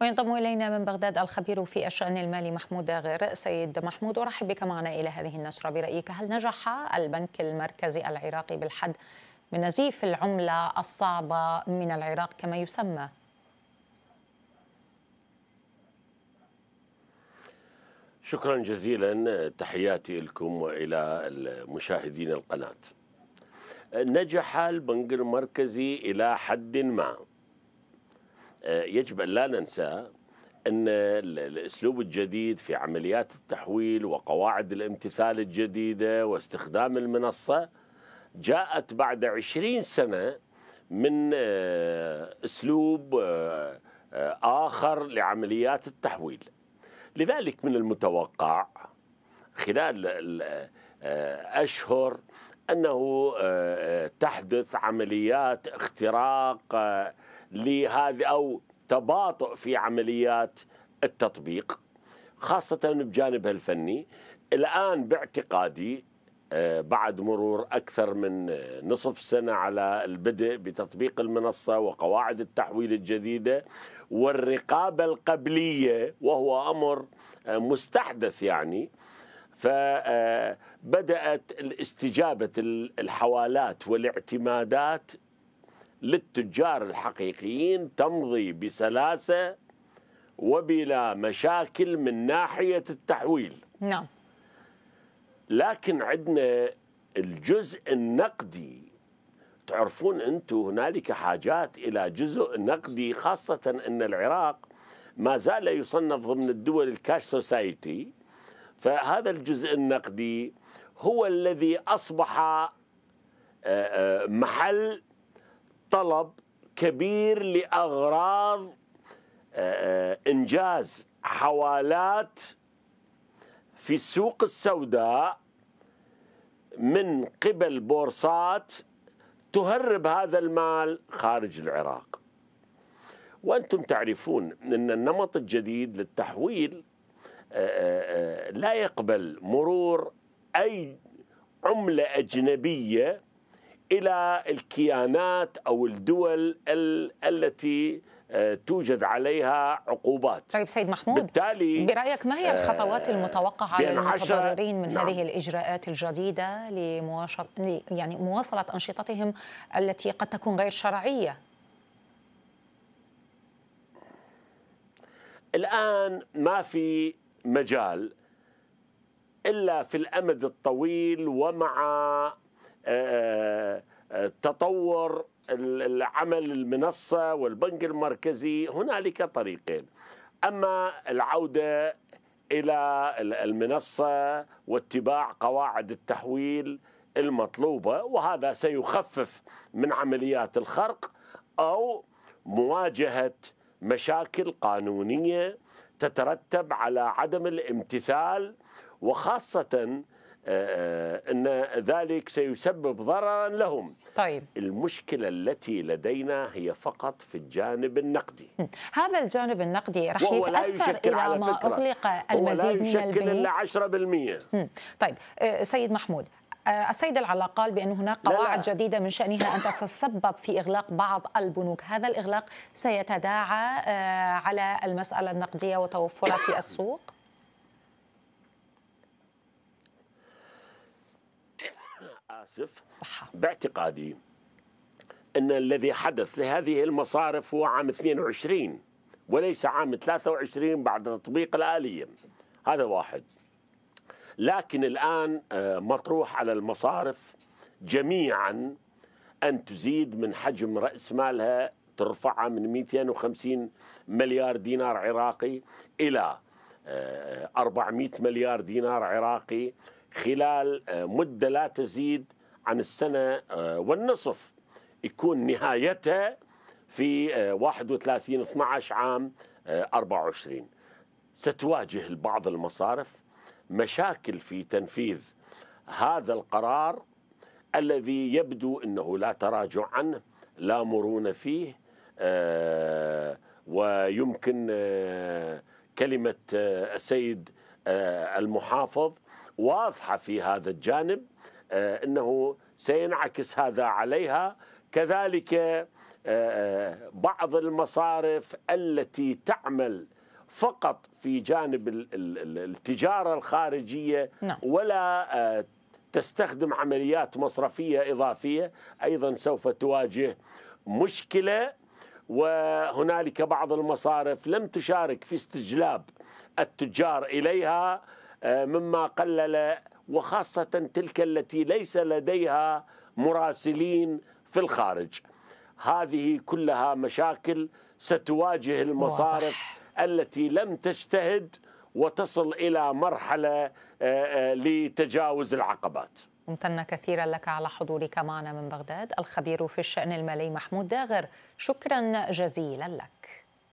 وينضم إلينا من بغداد الخبير في الشأن المالي محمود غير سيد محمود أرحب بك معنا إلى هذه النشرة برأيك هل نجح البنك المركزي العراقي بالحد من نزيف العملة الصعبة من العراق كما يسمى؟ شكرا جزيلا تحياتي لكم والى مشاهدين القناه نجح البنك المركزي الى حد ما آه، يجب أن لا ننسى أن الأسلوب الجديد في عمليات التحويل وقواعد الامتثال الجديدة واستخدام المنصة جاءت بعد عشرين سنة من آه، أسلوب آه، آخر لعمليات التحويل لذلك من المتوقع خلال الاشهر انه آه، آه، تحدث عمليات اختراق آه، لهذه او تباطؤ في عمليات التطبيق خاصه بجانبها الفني الان باعتقادي بعد مرور اكثر من نصف سنه على البدء بتطبيق المنصه وقواعد التحويل الجديده والرقابه القبليه وهو امر مستحدث يعني فبدأت استجابة الحوالات والاعتمادات للتجار الحقيقيين تمضي بسلاسة وبلا مشاكل من ناحية التحويل نعم لكن عندنا الجزء النقدي تعرفون أنتم هنالك حاجات إلى جزء نقدي خاصة أن العراق ما زال يصنف ضمن الدول الكاش سوسايتي فهذا الجزء النقدي هو الذي أصبح آه، آه، محل طلب كبير لأغراض آه، إنجاز حوالات في السوق السوداء من قبل بورصات تهرب هذا المال خارج العراق وانتم تعرفون ان النمط الجديد للتحويل آه، آه، آه، لا يقبل مرور أي عملة أجنبية إلى الكيانات أو الدول التي توجد عليها عقوبات طيب سيد محمود بالتالي برأيك ما هي الخطوات المتوقعة للمتضررين من نعم. هذه الإجراءات الجديدة لمواش... يعني مواصلة أنشطتهم التي قد تكون غير شرعية الآن ما في مجال الا في الامد الطويل ومع آه، آه، تطور العمل المنصه والبنك المركزي هنالك طريقين اما العوده الى المنصه واتباع قواعد التحويل المطلوبه وهذا سيخفف من عمليات الخرق او مواجهه مشاكل قانونيه تترتب على عدم الامتثال وخاصه آه، آه، ان ذلك سيسبب ضررا لهم طيب المشكله التي لدينا هي فقط في الجانب النقدي هذا الجانب النقدي راح يتاثر لا الى على ما فكرة. اغلق المزيد هو لا يشكل من الا 10% طيب آه، سيد محمود السيد آه، العلا قال بأن هناك قواعد لا لا. جديدة من شأنها أن تتسبب في إغلاق بعض البنوك هذا الإغلاق سيتداعى آه، على المسألة النقدية وتوفرها في السوق آسف صح. باعتقادي أن الذي حدث لهذه المصارف هو عام 22 وليس عام 23 بعد تطبيق الآلية هذا واحد لكن الآن آه، مطروح على المصارف جميعا أن تزيد من حجم رأس مالها ترفعها من 250 مليار دينار عراقي إلى 400 آه، مليار دينار عراقي خلال آه، مدة لا تزيد عن السنة والنصف يكون نهايتها في 31 12 عام 24 ستواجه بعض المصارف مشاكل في تنفيذ هذا القرار الذي يبدو انه لا تراجع عنه لا مرونه فيه آه، ويمكن آه، كلمه آه، السيد المحافظ واضحه في هذا الجانب انه سينعكس هذا عليها كذلك بعض المصارف التي تعمل فقط في جانب التجارة الخارجية نعم. ولا آه، تستخدم عمليات مصرفية إضافية أيضا سوف تواجه مشكلة وهنالك بعض المصارف لم تشارك في استجلاب التجار إليها آه، مما قلل وخاصة تلك التي ليس لديها مراسلين في الخارج هذه كلها مشاكل ستواجه المصارف واضح. التي لم تجتهد وتصل الى مرحله آه، آه، لتجاوز العقبات. ممتنه كثيرا لك على حضورك معنا من بغداد الخبير في الشان المالي محمود داغر شكرا جزيلا لك.